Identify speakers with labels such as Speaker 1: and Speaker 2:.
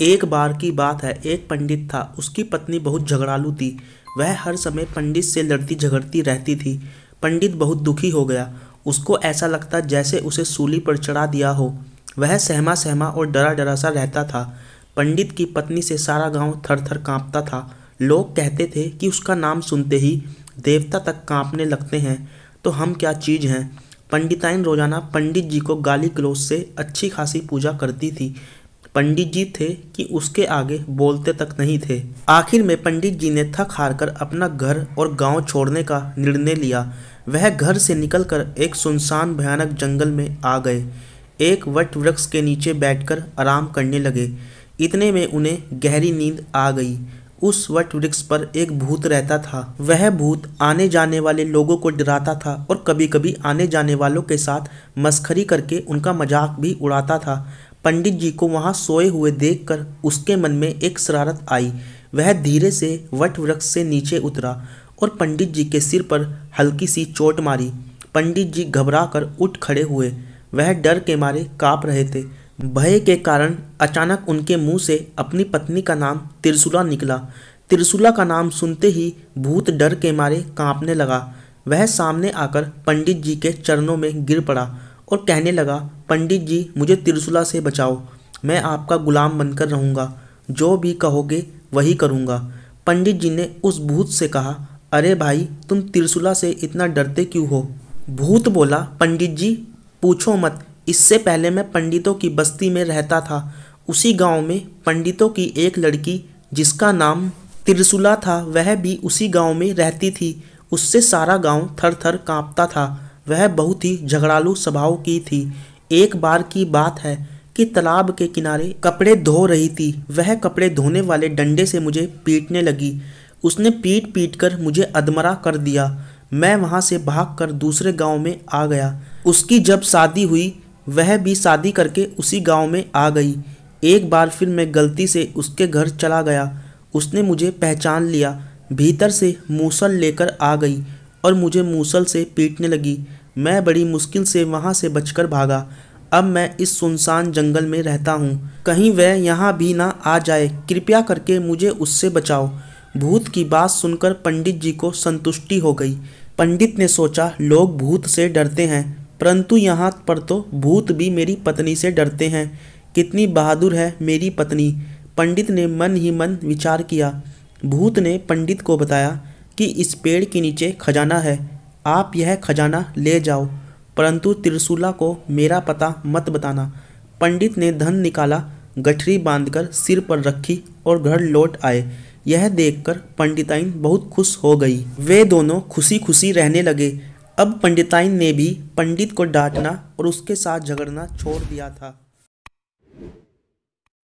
Speaker 1: एक बार की बात है एक पंडित था उसकी पत्नी बहुत झगड़ालू थी वह हर समय पंडित से लड़ती झगड़ती रहती थी पंडित बहुत दुखी हो गया उसको ऐसा लगता जैसे उसे सूली पर चढ़ा दिया हो वह सहमा सहमा और डरा डरा सा रहता था पंडित की पत्नी से सारा गांव थर थर काँपता था लोग कहते थे कि उसका नाम सुनते ही देवता तक कांपने लगते हैं तो हम क्या चीज़ हैं पंडिताइन रोज़ाना पंडित जी को गाली गलोच से अच्छी खासी पूजा करती थी पंडित जी थे कि उसके आगे बोलते तक नहीं थे आखिर में पंडित जी ने थक हार कर अपना घर और गांव छोड़ने का निर्णय लिया वह घर से निकलकर एक सुनसान भयानक जंगल में आ गए एक वट वृक्ष के नीचे बैठकर आराम करने लगे इतने में उन्हें गहरी नींद आ गई उस वट वृक्ष पर एक भूत रहता था वह भूत आने जाने वाले लोगों को डराता था और कभी कभी आने जाने वालों के साथ मस्खरी करके उनका मजाक भी उड़ाता था पंडित जी को वहाँ सोए हुए देखकर उसके मन में एक शरारत आई वह धीरे से वट वृक्ष से नीचे उतरा और पंडित जी के सिर पर हल्की सी चोट मारी पंडित जी घबरा कर उठ खड़े हुए वह डर के मारे काँप रहे थे भय के कारण अचानक उनके मुंह से अपनी पत्नी का नाम तिरसुला निकला तिरसुला का नाम सुनते ही भूत डर के मारे कांपने लगा वह सामने आकर पंडित जी के चरणों में गिर पड़ा और कहने लगा पंडित जी मुझे त्रिशुला से बचाओ मैं आपका गुलाम बनकर रहूँगा जो भी कहोगे वही करूँगा पंडित जी ने उस भूत से कहा अरे भाई तुम त्रिशुला से इतना डरते क्यों हो भूत बोला पंडित जी पूछो मत इससे पहले मैं पंडितों की बस्ती में रहता था उसी गांव में पंडितों की एक लड़की जिसका नाम त्रिशुला था वह भी उसी गांव में रहती थी उससे सारा गांव थर थर काँपता था वह बहुत ही झगड़ालू स्वभाव की थी एक बार की बात है कि तालाब के किनारे कपड़े धो रही थी वह कपड़े धोने वाले डंडे से मुझे पीटने लगी उसने पीट पीट कर मुझे अधमरा कर दिया मैं वहाँ से भाग कर दूसरे गांव में आ गया उसकी जब शादी हुई वह भी शादी करके उसी गांव में आ गई एक बार फिर मैं गलती से उसके घर चला गया उसने मुझे पहचान लिया भीतर से मूसल लेकर आ गई और मुझे मूसल से पीटने लगी मैं बड़ी मुश्किल से वहाँ से बचकर भागा अब मैं इस सुनसान जंगल में रहता हूँ कहीं वह यहाँ भी ना आ जाए कृपया करके मुझे उससे बचाओ भूत की बात सुनकर पंडित जी को संतुष्टि हो गई पंडित ने सोचा लोग भूत से डरते हैं परंतु यहाँ पर तो भूत भी मेरी पत्नी से डरते हैं कितनी बहादुर है मेरी पत्नी पंडित ने मन ही मन विचार किया भूत ने पंडित को बताया कि इस पेड़ के नीचे खजाना है आप यह खजाना ले जाओ परंतु त्रिशूला को मेरा पता मत बताना पंडित ने धन निकाला गठरी बांधकर सिर पर रखी और घर लौट आए यह देखकर पंडिताइन बहुत खुश हो गई वे दोनों खुशी खुशी रहने लगे अब पंडिताइन ने भी पंडित को डांटना और उसके साथ झगड़ना छोड़ दिया था